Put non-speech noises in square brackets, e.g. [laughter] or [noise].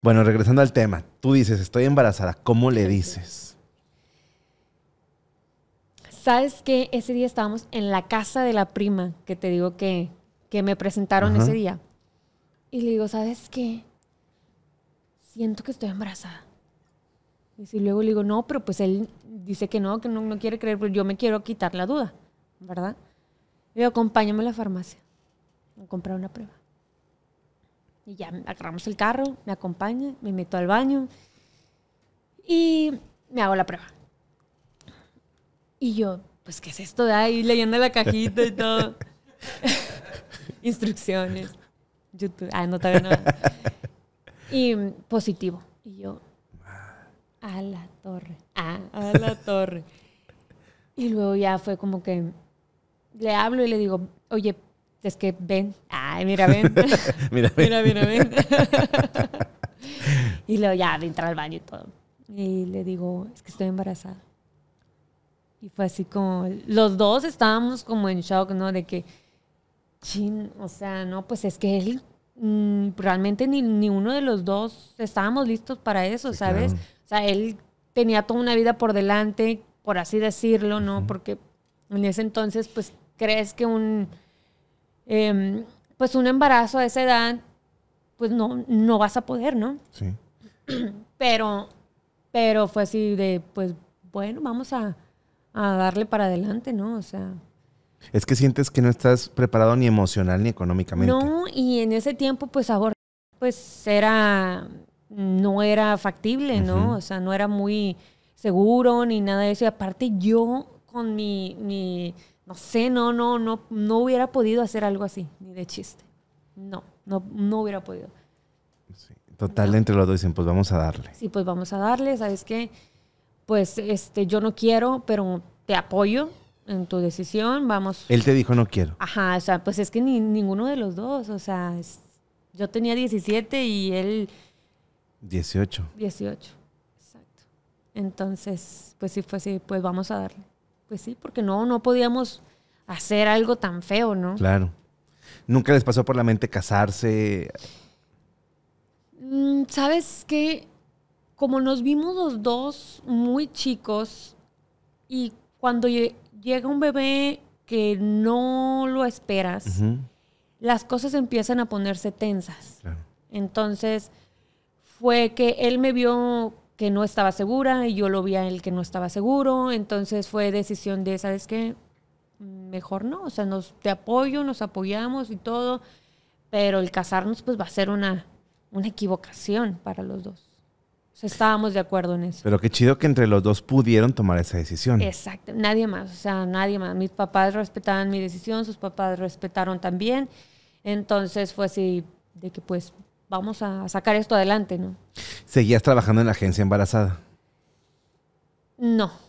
Bueno, regresando al tema, tú dices, estoy embarazada, ¿cómo le dices? Sabes que ese día estábamos en la casa de la prima que te digo que, que me presentaron ese día. Y le digo, ¿sabes qué? Siento que estoy embarazada. Y si luego le digo, no, pero pues él dice que no, que no, no quiere creer, pero yo me quiero quitar la duda, ¿verdad? Le digo, acompáñame a la farmacia a comprar una prueba. Y ya agarramos el carro, me acompaña, me meto al baño y me hago la prueba. Y yo, pues, ¿qué es esto de ahí leyendo la cajita y todo? [laughs] Instrucciones, YouTube, ah, no, todavía no. Y positivo. Y yo, a la torre, ah, a la torre. Y luego ya fue como que le hablo y le digo, oye, es que ven, ay, mira, ven. [laughs] mira, [laughs] ven. mira, mira, ven. [laughs] y luego ya entra al baño y todo. Y le digo, es que estoy embarazada. Y fue así como, los dos estábamos como en shock, ¿no? De que, chin, o sea, no, pues es que él, mm, realmente ni, uno de los dos estábamos listos para eso, ¿sabes? O sea, él tenía toda una vida por delante, por así decirlo, ¿no? Porque en ese entonces, pues crees que un Em, pues un embarazo a esa edad, pues no, no vas a poder, ¿no? Sí. Pero, pero fue así de, pues bueno, vamos a, darle para adelante, ¿no? O sea, es que sientes que no estás preparado ni emocional ni económicamente. No, y en ese tiempo, pues abortar, pues era, no era factible, ¿no? O sea, no era muy seguro ni nada de eso. Y aparte yo con mi no sé, no, no, no, no hubiera podido hacer algo así, ni de chiste. No, no, no hubiera podido. Total, entre los dos dicen, pues vamos a darle. Sí, pues vamos a darle, ¿sabes qué? Pues este, yo no quiero, pero te apoyo en tu decisión, vamos. Él te dijo no quiero. Ajá, o sea, pues es que ni, ninguno de los dos, o sea, yo tenía 17 y él... 18. 18, exacto. Entonces, pues sí pues sí, pues vamos a darle pues sí, porque no, no podíamos hacer algo tan feo, ¿no? Claro. ¿Nunca les pasó por la mente casarse? Mm, Sabes que como nos vimos los dos muy chicos y cuando llega un bebé que no lo esperas, las cosas empiezan a ponerse tensas. Entonces fue que él me vio que no estaba segura y yo lo vi a él que no estaba seguro, entonces fue decisión de, ¿sabes qué? Mejor no, o sea, nos, te apoyo, nos apoyamos y todo, pero el casarnos pues va a ser una, una equivocación para los dos. O sea, estábamos de acuerdo en eso. Pero qué chido que entre los dos pudieron tomar esa decisión. Exacto, nadie más, o sea, nadie más. Mis papás respetaban mi decisión, sus papás respetaron también. Entonces fue así de que pues vamos a sacar esto adelante, ¿no? ¿Seguías trabajando en la agencia embarazada? No,